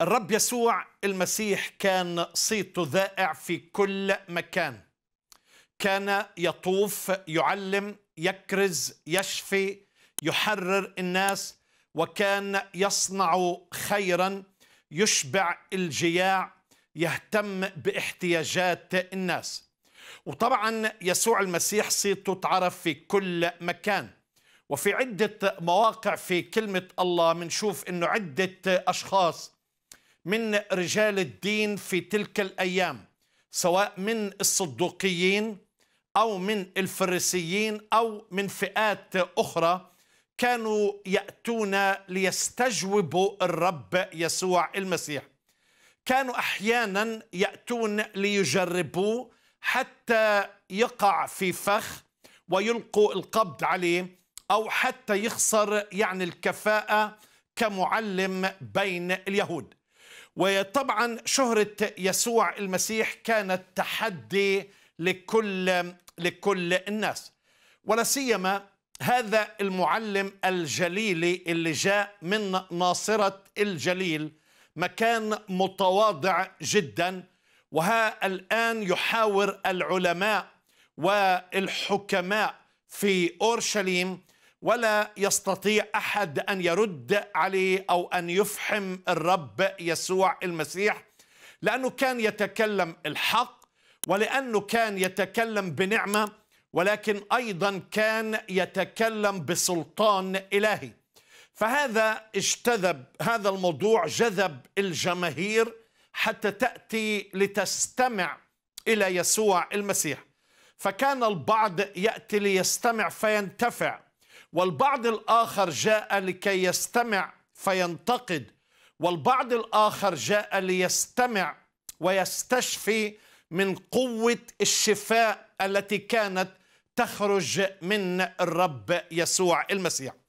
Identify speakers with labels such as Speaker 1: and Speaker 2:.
Speaker 1: الرب يسوع المسيح كان صيته ذائع في كل مكان كان يطوف يعلم يكرز يشفي يحرر الناس وكان يصنع خيرا يشبع الجياع يهتم باحتياجات الناس وطبعا يسوع المسيح صيته تعرف في كل مكان وفي عدة مواقع في كلمة الله منشوف أنه عدة أشخاص من رجال الدين في تلك الايام سواء من الصدوقيين او من الفريسيين او من فئات اخرى كانوا ياتون ليستجوبوا الرب يسوع المسيح كانوا احيانا ياتون ليجربوه حتى يقع في فخ ويلقوا القبض عليه او حتى يخسر يعني الكفاءه كمعلم بين اليهود وطبعا شهرة يسوع المسيح كانت تحدي لكل لكل الناس ولا سيما هذا المعلم الجليلي اللي جاء من ناصرة الجليل مكان متواضع جدا وها الآن يحاور العلماء والحكماء في أورشليم ولا يستطيع احد ان يرد عليه او ان يفحم الرب يسوع المسيح لانه كان يتكلم الحق ولانه كان يتكلم بنعمه ولكن ايضا كان يتكلم بسلطان الهي فهذا اجتذب هذا الموضوع جذب الجماهير حتى تاتي لتستمع الى يسوع المسيح فكان البعض ياتي ليستمع فينتفع والبعض الآخر جاء لكي يستمع فينتقد والبعض الآخر جاء ليستمع ويستشفي من قوة الشفاء التي كانت تخرج من الرب يسوع المسيح